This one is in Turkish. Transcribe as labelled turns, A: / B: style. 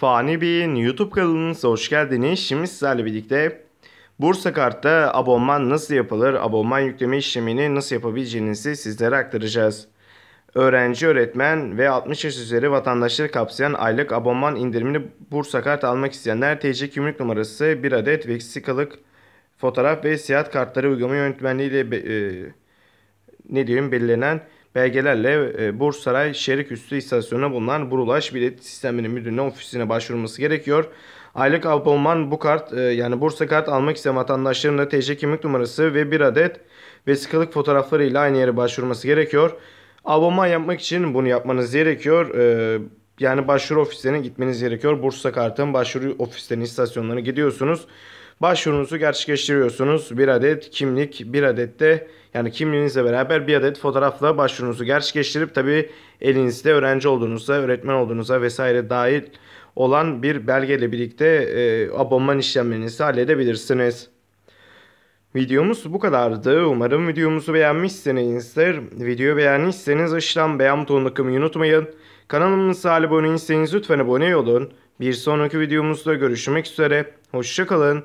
A: Fani Bey'in YouTube kanalınıza hoş geldiniz. Şimdi sizlerle birlikte Bursa Kart'ta abonman nasıl yapılır, abonman yükleme işlemini nasıl yapabileceğinizi sizlere aktaracağız. Öğrenci, öğretmen ve 60 yaş üzeri vatandaşları kapsayan aylık abonman indirimini Bursa Kart almak isteyenler TC kimlik numarası, 1 adet vesikalık fotoğraf ve seyahat kartları uygulama yönetmenliği ile e, ne diyeyim belirlenen belgelerle e, Bursaray Şerik Üstü İstasyonu'na bulunan Burulaş Bilet Sisteminin müdürüne ofisine başvurması gerekiyor. Aylık abonman bu kart e, yani Bursa kart almak isteyen vatandaşların da TC kimlik numarası ve bir adet vesikalık fotoğraflarıyla aynı yere başvurması gerekiyor. Abonman yapmak için bunu yapmanız gerekiyor. E, yani başvuru ofislerine gitmeniz gerekiyor. Bursa kartın başvuru ofislerinin istasyonlarına gidiyorsunuz. Başvurunuzu gerçekleştiriyorsunuz. Bir adet kimlik, bir adet de yani kimliğinizle beraber bir adet fotoğrafla başvurunuzu gerçekleştirip tabi elinizde öğrenci olduğunuzda, öğretmen olduğunuzda vesaire dahil olan bir belgeyle birlikte e, abonman işlemlerinizi halledebilirsiniz. Videomuz bu kadardı. Umarım videomuzu beğenmişsinizdir. Videoyu beğendiyseniz aşağıdan beğen butonuna kımayı unutmayın. Kanalımıza aboneyseniz lütfen abone olun. Bir sonraki videomuzda görüşmek üzere. Hoşçakalın.